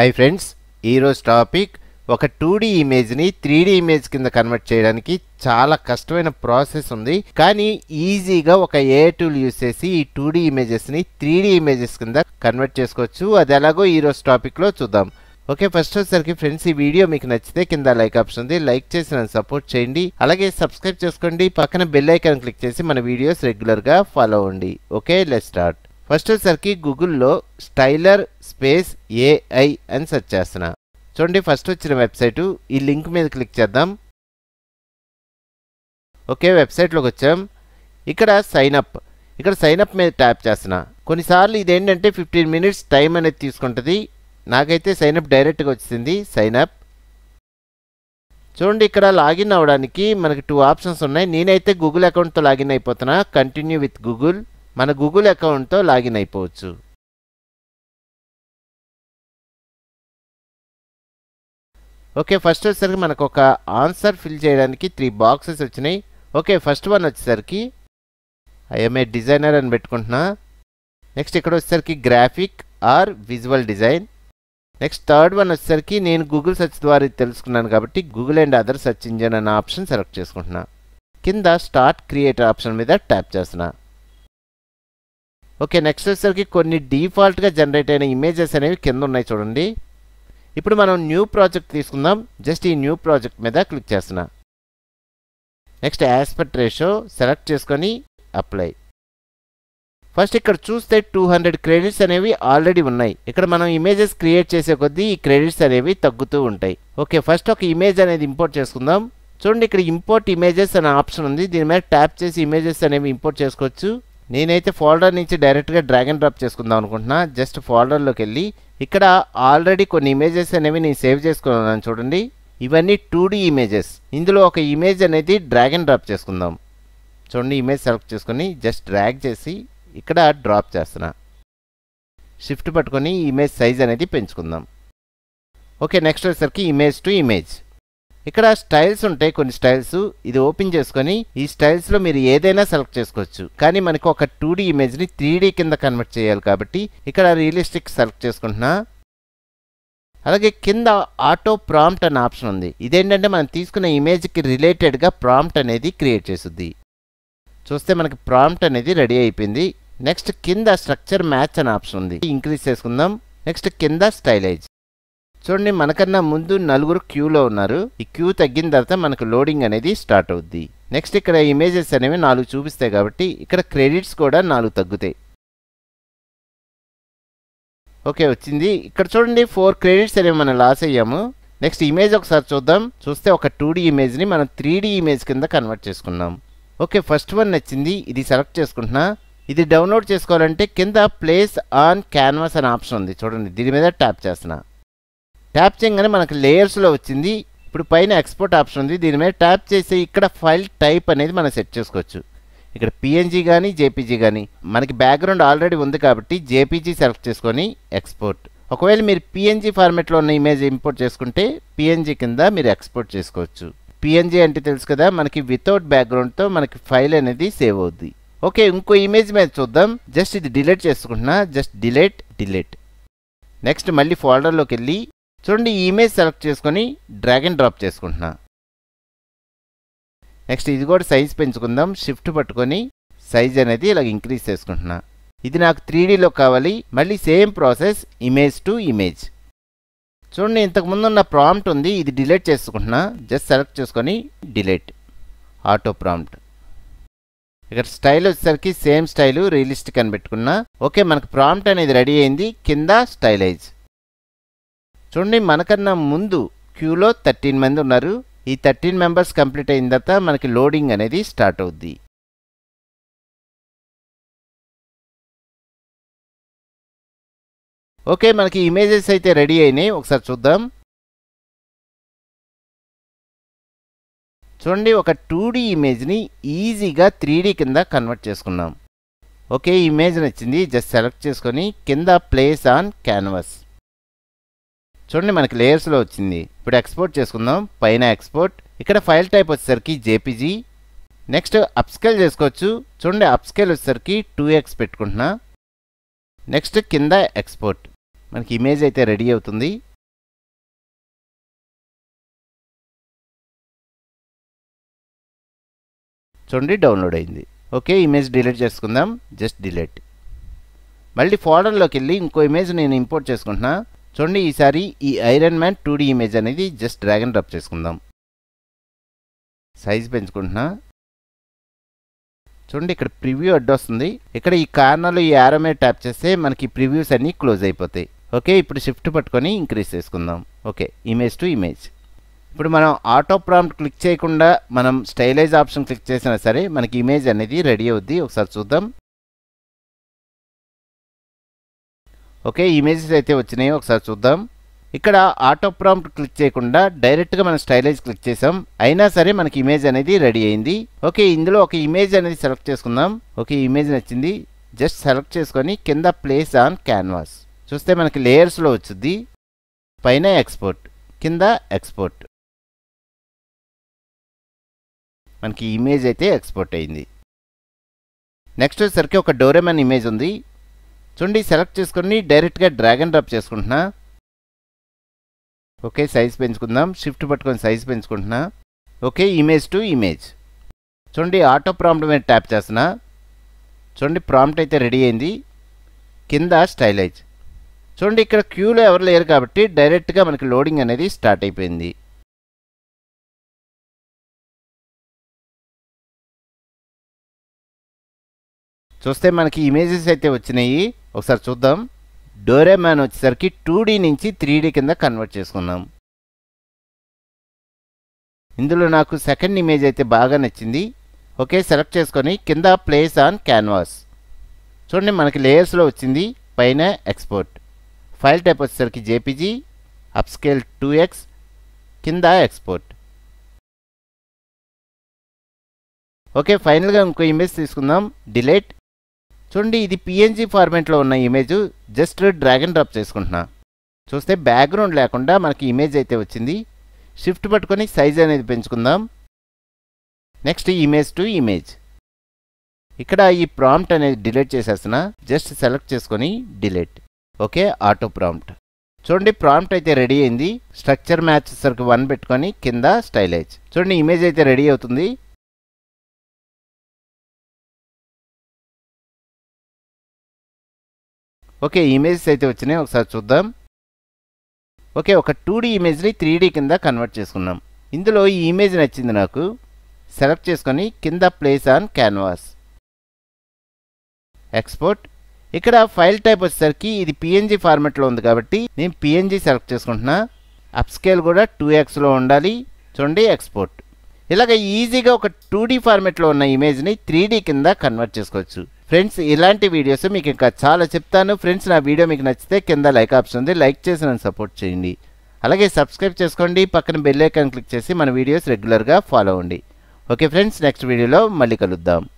hi friends ఈరోజు topic ఒక two D ఇమేజ్ని త్రీ డీ ఇమేజ్ కింద కన్వర్ట్ చేయడానికి చాలా కష్టమైన ప్రాసెస్ ఉంది కానీ ఈజీగా ఒక ఏ టూల్ యూస్ చేసి ఈ టూ డీ ఇమేజెస్ని త్రీ డీ ఇమేజెస్ కింద కన్వర్ట్ చేసుకోవచ్చు అది ఎలాగో ఈరోజు టాపిక్లో చూద్దాం ఓకే ఫస్ట్ వచ్చేసరికి ఫ్రెండ్స్ ఈ వీడియో మీకు నచ్చితే కింద లైక్ ఆప్షన్ ఉంది లైక్ చేసి నన్ను సపోర్ట్ చేయండి అలాగే సబ్స్క్రైబ్ చేసుకోండి పక్కన బెల్ ఐకాన్ క్లిక్ చేసి మన వీడియోస్ రెగ్యులర్గా ఫాలో అవ్వండి ఓకే లెట్ స్టార్ట్ ఫస్ట్ వచ్చేసరికి గూగుల్లో స్టైలర్ స్పేస్ ఏఐ అని సెర్చ్ చేస్తున్నా చూడండి ఫస్ట్ వచ్చిన వెబ్సైటు ఈ లింక్ మీద క్లిక్ చేద్దాం ఓకే వెబ్సైట్లోకి వచ్చాం ఇక్కడ సైన్ అప్ ఇక్కడ సైన్ అప్ మీద ట్యాప్ చేస్తున్నా కొన్నిసార్లు ఇదేంటంటే ఫిఫ్టీన్ మినిట్స్ టైం అనేది తీసుకుంటుంది నాకైతే సైన్ అప్ డైరెక్ట్గా వచ్చింది సైన్ అప్ చూడండి ఇక్కడ లాగిన్ అవ్వడానికి మనకి టూ ఆప్షన్స్ ఉన్నాయి నేనైతే గూగుల్ అకౌంట్తో లాగిన్ అయిపోతున్నా కంటిన్యూ విత్ గూగుల్ మన గూగుల్ అకౌంట్తో లాగిన్ అయిపోవచ్చు ఓకే ఫస్ట్ వచ్చేసరికి మనకు ఒక ఆన్సర్ ఫిల్ చేయడానికి త్రీ బాక్సెస్ వచ్చినాయి ఓకే ఫస్ట్ వన్ వచ్చేసరికి ఐఎంఏ డిజైనర్ అని పెట్టుకుంటున్నా నెక్స్ట్ ఇక్కడ వచ్చేసరికి graphic or visual design next third one వచ్చేసరికి నేను గూగుల్ సెర్చ్ ద్వారా తెలుసుకున్నాను కాబట్టి Google and other search engine అనే ఆప్షన్ సెలెక్ట్ చేసుకుంటున్నా కింద స్టార్ట్ క్రియేటర్ ఆప్షన్ మీద ట్యాప్ చేస్తున్నా ఓకే నెక్స్ట్ వచ్చేసరికి కొన్ని డిఫాల్ట్గా జనరేట్ అయిన ఇమేజెస్ అనేవి కింద ఉన్నాయి చూడండి ఇప్పుడు మనం న్యూ ప్రాజెక్ట్ తీసుకుందాం జస్ట్ ఈ న్యూ ప్రాజెక్ట్ మీద క్లిక్ చేస్తున్నా నెక్స్ట్ యాస్పెక్ట్ రేషో సెలెక్ట్ చేసుకొని అప్లై ఫస్ట్ ఇక్కడ చూస్తే టూ హండ్రెడ్ క్రెడిట్స్ అనేవి ఆల్రెడీ ఉన్నాయి ఇక్కడ మనం ఇమేజెస్ క్రియేట్ చేసే కొద్దీ ఈ క్రెడిట్స్ అనేవి తగ్గుతూ ఉంటాయి ఓకే ఫస్ట్ ఒక ఇమేజ్ అనేది ఇంపోర్ట్ చేసుకుందాం చూడండి ఇక్కడ ఇంపోర్ట్ ఇమేజెస్ అనే ఆప్షన్ ఉంది దీని మీద ట్యాప్ చేసి ఇమేజెస్ అనేవి ఇంపోర్ట్ చేసుకోవచ్చు నేనైతే ఫోల్డర్ నుంచి డైరెక్ట్గా డ్రాగన్ డ్రాప్ చేసుకుందాం అనుకుంటున్నా జస్ట్ ఫోల్డర్లోకి వెళ్ళి ఇక్కడ ఆల్రెడీ కొన్ని ఇమేజెస్ అనేవి నేను సేవ్ చేసుకున్నాను చూడండి ఇవన్నీ టూ ఇమేజెస్ ఇందులో ఒక ఇమేజ్ అనేది డ్రాగన్ డ్రాప్ చేసుకుందాం చూడండి ఇమేజ్ సెలెక్ట్ చేసుకుని జస్ట్ డ్రాగ్ చేసి ఇక్కడ డ్రాప్ చేస్తున్నా షిఫ్ట్ పట్టుకొని ఇమేజ్ సైజ్ అనేది పెంచుకుందాం ఓకే నెక్స్ట్ వచ్చేసరికి ఇమేజ్ టు ఇమేజ్ ఇక్కడ స్టైల్స్ ఉంటాయి కొన్ని స్టైల్స్ ఇది ఓపెన్ చేసుకొని ఈ స్టైల్స్ లో మీరు ఏదైనా సెలెక్ట్ చేసుకోవచ్చు కానీ మనకు ఒక టూ డీ ఇమేజ్ ని త్రీ డీ కింద కన్వర్ట్ చేయాలి కాబట్టి ఇక్కడ రియలిస్టిక్ సెలెక్ట్ చేసుకుంటున్నా అలాగే కింద ఆటో ప్రాంప్ట్ అనే ఆప్షన్ ఉంది ఇదేంటంటే మనం తీసుకున్న ఇమేజ్కి రిలేటెడ్గా ప్రాంప్ట్ అనేది క్రియేట్ చేస్తుంది చూస్తే మనకి ప్రాంప్ట్ అనేది రెడీ అయిపోయింది నెక్స్ట్ కింద స్ట్రక్చర్ మ్యాచ్ అనే ఆప్షన్ ఉంది ఇంక్రీజ్ చేసుకుందాం నెక్స్ట్ కింద స్టైలైజ్ చూడండి మనకన్నా ముందు నలుగురు క్యూలో ఉన్నారు ఈ క్యూ తగ్గిన తర్వాత మనకు లోడింగ్ అనేది స్టార్ట్ అవుద్ది నెక్స్ట్ ఇక్కడ ఇమేజెస్ అనేవి నాలుగు చూపిస్తాయి కాబట్టి ఇక్కడ క్రెడిట్స్ కూడా నాలుగు తగ్గుతాయి ఓకే వచ్చింది ఇక్కడ చూడండి ఫోర్ క్రెడిట్స్ అనేవి మనం లాస్ అయ్యాము నెక్స్ట్ ఇమేజ్ ఒకసారి చూద్దాం చూస్తే ఒక టూ డీ ఇమేజ్ని మనం త్రీ డీ ఇమేజ్ కింద కన్వర్ట్ చేసుకున్నాం ఓకే ఫస్ట్ వన్ నచ్చింది ఇది సెలెక్ట్ చేసుకుంటున్నా ఇది డౌన్లోడ్ చేసుకోవాలంటే కింద ప్లేస్ ఆన్ క్యాన్వాస్ అనే ఆప్షన్ ఉంది చూడండి దీని మీద ట్యాప్ చేస్తున్నా ట్యాప్ చేయగానే మనకు లేయర్స్లో వచ్చింది ఇప్పుడు పైన ఎక్స్పోర్ట్ ఆప్షన్ ఉంది దీని మీద ట్యాప్ చేసి ఇక్కడ ఫైల్ టైప్ అనేది మనం సెట్ చేసుకోవచ్చు ఇక్కడ పిఎన్జీ కానీ జేపీజీ కానీ మనకి బ్యాక్గ్రౌండ్ ఆల్రెడీ ఉంది కాబట్టి జేపీజీ సెలెక్ట్ చేసుకొని ఎక్స్పోర్ట్ ఒకవేళ మీరు పిఎన్జీ ఫార్మెట్లో ఉన్న ఇమేజ్ ఇంపోర్ట్ చేసుకుంటే పిఎన్జీ కింద మీరు ఎక్స్పోర్ట్ చేసుకోవచ్చు పిఎన్జీ అంటే తెలుసు కదా మనకి వితౌట్ బ్యాక్గ్రౌండ్తో మనకి ఫైల్ అనేది సేవ్ అవుద్ది ఓకే ఇంకో ఇమేజ్ మీద చూద్దాం జస్ట్ ఇది డిలీట్ చేసుకుంటున్నా జస్ట్ డిలీట్ డిలీట్ నెక్స్ట్ మళ్ళీ ఫోల్డర్లోకి వెళ్ళి చూడండి ఈ ఇమేజ్ సెలెక్ట్ చేసుకొని డ్రాగ్ అండ్ డ్రాప్ చేసుకుంటున్నా నెక్స్ట్ ఇది కూడా సైజ్ పెంచుకుందాం షిఫ్ట్ పట్టుకొని సైజ్ అనేది ఇలా ఇంక్రీజ్ చేసుకుంటున్నా ఇది నాకు త్రీడీలో కావాలి మళ్ళీ same process image to image చూడండి ఇంతకుముందు ఉన్న ప్రాంప్ట్ ఉంది ఇది డిలీట్ చేసుకుంటున్నా జస్ట్ సెలెక్ట్ చేసుకొని డిలీట్ ఆటో ప్రాంప్ట్ ఇక్కడ స్టైల్ వచ్చేసరికి సేమ్ స్టైలు రియలిస్టిక్ అని పెట్టుకున్నా ఓకే మనకు ప్రాంప్ట్ అనేది రెడీ అయింది కింద స్టైలైజ్ చూడండి మనకన్నా ముందు క్యూలో థర్టీన్ మంది ఉన్నారు ఈ థర్టీన్ మెంబర్స్ కంప్లీట్ అయిన తర్వాత మనకి లోడింగ్ అనేది స్టార్ట్ అవుద్ది ఓకే మనకి ఇమేజెస్ అయితే రెడీ అయినాయి ఒకసారి చూద్దాం చూడండి ఒక టూ డీ ఇమేజ్ని ఈజీగా త్రీ డీ కింద కన్వర్ట్ చేసుకున్నాం ఓకే ఇమేజ్ నచ్చింది జస్ట్ సెలెక్ట్ చేసుకొని కింద ప్లేస్ ఆన్ క్యాన్వాస్ చూడండి మనకి లేయర్స్లో వచ్చింది ఇప్పుడు ఎక్స్పోర్ట్ చేసుకుందాం పైన ఎక్స్పోర్ట్ ఇక్కడ ఫైల్ టైప్ వచ్చేసరికి జేపీజీ నెక్స్ట్ అప్స్కేల్ చేసుకోవచ్చు చూడండి అప్స్కేల్ వచ్చేసరికి టూ ఎక్స్ పెట్టుకుంటున్నా నెక్స్ట్ కింద ఎక్స్పోర్ట్ మనకి ఇమేజ్ అయితే రెడీ అవుతుంది చూడండి డౌన్లోడ్ అయింది ఓకే ఇమేజ్ డిలీట్ చేసుకుందాం జస్ట్ డిలీట్ మళ్ళీ ఫోల్డర్లోకి వెళ్ళి ఇంకో ఇమేజ్ నేను ఇంపోర్ట్ చేసుకుంటున్నా చూడండి ఈసారి ఈ iron man two D image అనేది జస్ట్ డ్రాగన్ డ్రప్ చేసుకుందాం సైజ్ పెంచుకుంటున్నా చూడండి ఇక్కడ ప్రివ్యూ అడ్డు వస్తుంది ఇక్కడ ఈ కార్నర్లో ఈ యారో మీద ట్యాప్ చేస్తే మనకి ప్రివ్యూస్ అన్నీ క్లోజ్ అయిపోతాయి ఓకే ఇప్పుడు షిఫ్ట్ పట్టుకొని ఇంక్రీజ్ చేసుకుందాం ఓకే ఇమేజ్ టు ఇమేజ్ ఇప్పుడు మనం ఆటో ప్రాంప్ట్ క్లిక్ చేయకుండా మనం స్టైలైజ్ ఆప్షన్ క్లిక్ చేసినా సరే మనకి ఇమేజ్ అనేది రెడీ అవుద్ది ఒకసారి చూద్దాం ఓకే ఇమేజెస్ అయితే వచ్చినాయి ఒకసారి చూద్దాం ఇక్కడ ఆటో ప్రాంప్ట్ క్లిక్ చేయకుండా డైరెక్ట్గా మనం స్టైలైజ్ క్లిక్ చేసాం అయినా సరే మనకి ఇమేజ్ అనేది రెడీ అయింది ఓకే ఇందులో ఒక ఇమేజ్ అనేది సెలెక్ట్ చేసుకుందాం ఓకే ఇమేజ్ నచ్చింది జస్ట్ సెలెక్ట్ చేసుకొని కింద ప్లేస్ ఆన్ క్యాన్వాస్ చూస్తే మనకి లేయర్స్లో వచ్చింది పైన ఎక్స్పోర్ట్ కింద ఎక్స్పోర్ట్ మనకి ఇమేజ్ అయితే ఎక్స్పోర్ట్ అయింది నెక్స్ట్ వచ్చేసరికి ఒక డోరేమన్ ఇమేజ్ ఉంది చూడండి సెలెక్ట్ చేసుకుని డైరెక్ట్గా డ్రాగన్ డ్రాప్ చేసుకుంటున్నా ఓకే సైజ్ పెంచుకుందాం షిఫ్ట్ పట్టుకొని సైజ్ పెంచుకుంటున్నా ఓకే ఇమేజ్ టు ఇమేజ్ చూడండి ఆటో ప్రాంప్ట్ మీద ట్యాప్ చేస్తున్నా చూడండి ప్రాంప్ట్ అయితే రెడీ అయింది కింద స్టైలైజ్ చూడండి ఇక్కడ క్యూలో ఎవరు లేరు కాబట్టి డైరెక్ట్గా మనకి లోడింగ్ అనేది స్టార్ట్ అయిపోయింది చూస్తే మనకి ఇమేజెస్ అయితే వచ్చినాయి ఒకసారి చూద్దాం డోరేమాన్ వచ్చేసరికి టూ నుంచి త్రీ కింద కన్వర్ట్ చేసుకున్నాం ఇందులో నాకు సెకండ్ ఇమేజ్ అయితే బాగా నచ్చింది ఓకే సెలెక్ట్ చేసుకొని కింద ప్లేస్ ఆన్ క్యాన్వాస్ చూడండి మనకి లేయర్స్లో వచ్చింది పైన ఎక్స్పోర్ట్ ఫైల్ టైప్ వచ్చేసరికి జేపీజీ అప్స్కేల్ టూ ఎక్స్ కింద ఎక్స్పోర్ట్ ఓకే ఫైనల్గా ఇంకో ఇమేజ్ తీసుకుందాం డిలేట్ చూడండి ఇది పిఎన్జీ ఫార్మెట్లో ఉన్న image just drag and drop చేసుకుంటున్నా చూస్తే బ్యాక్గ్రౌండ్ లేకుండా మనకి ఇమేజ్ అయితే వచ్చింది షిఫ్ట్ పట్టుకొని సైజ్ అనేది పెంచుకుందాం నెక్స్ట్ ఇమేజ్ టు ఇమేజ్ ఇక్కడ ఈ ప్రాంప్ట్ అనేది డిలీట్ చేసేస్తున్నా జస్ట్ సెలెక్ట్ చేసుకొని డిలీట్ ఓకే ఆటో ప్రాంప్ట్ చూడండి ప్రాంప్ట్ అయితే రెడీ అయింది స్ట్రక్చర్ మ్యాచ్ సరికి వన్ పెట్టుకొని కింద స్టైలైజ్ చూడండి ఇమేజ్ అయితే రెడీ అవుతుంది ఓకే ఇమేజెస్ అయితే వచ్చినాయి ఒకసారి చూద్దాం ఓకే ఒక టూ డీ ఇమేజ్ని త్రీ డీ కింద కన్వర్ట్ చేసుకున్నాం ఇందులో ఈ ఇమేజ్ నచ్చింది నాకు సెలెక్ట్ చేసుకొని కింద ప్లేస్ ఆన్ క్యాన్వాస్ ఎక్స్పోర్ట్ ఇక్కడ ఫైల్ టైప్ వచ్చేసరికి ఇది పిఎన్జీ ఫార్మెట్లో ఉంది కాబట్టి నేను పిఎన్జీ సెలెక్ట్ చేసుకుంటున్నా అప్స్కేల్ కూడా టూ ఎక్స్లో ఉండాలి చూడండి ఎక్స్పోర్ట్ ఇలాగ ఈజీగా ఒక టూ డీ ఫార్మెట్లో ఉన్న ఇమేజ్ని త్రీ డీ కింద కన్వర్ట్ చేసుకోవచ్చు ఫ్రెండ్స్ ఇలాంటి వీడియోస్ మీకు ఇంకా చాలా చెప్తాను ఫ్రెండ్స్ నా వీడియో మీకు నచ్చితే కింద లైక్ ఆప్షన్ ఉంది లైక్ చేసి నన్ను సపోర్ట్ చేయండి అలాగే సబ్స్క్రైబ్ చేసుకోండి పక్కన బెల్లైకాన్ క్లిక్ చేసి మన వీడియోస్ రెగ్యులర్గా ఫాలో అవ్వండి ఓకే ఫ్రెండ్స్ నెక్స్ట్ వీడియోలో మళ్ళీ కలుద్దాం